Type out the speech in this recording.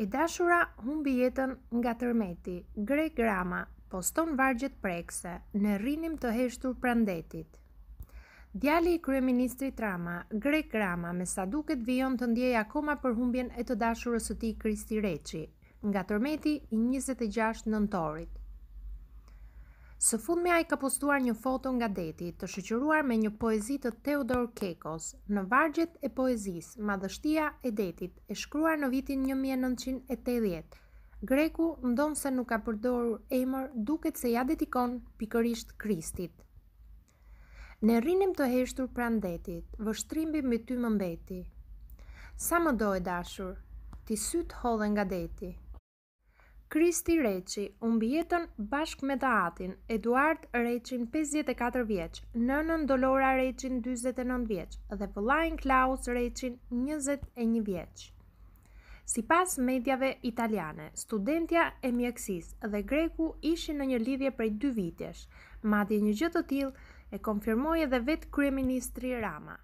E dashura humbi jetën nga tërmeti, Greg Rama poston vargjet prekse në rrinim të heshtur prandetit. Djali i kryeministrit Rama, Greg Rama, me sa duket vijon të ndjej akoma për humbjen e të dashurës së tij Kristi Reçi, nga tërmeti i 26 nëntorit. Së a i ka postuar një foto nga deti, të shoqëruar me një poezi të Theodor Kekos, në vargjet e poezisë Madhështia e detit, e shkruar në vitin 1980. Greku ndonë se nuk ka përdorur emër duket se ja dedikon pikërisht Kristit. Ne rrinim të heshtur pran detit, vështrimbi mbi ty më mbeti. Sa më do e dashur, ti sytë hodhen nga deti, Kristi Reqi unë jetën bashkë me datin Eduard Reqin 54 vjeq, nënën Dolora Reqin 29 vjeq dhe Vëllain Klaus Reqin 21 vjeq. Si pas medjave italiane, studentja e mjekësis dhe greku ishi në një lidhje prej 2 vitesh, madje një gjithë të tilë e konfirmoje dhe vetë kryeministri Rama.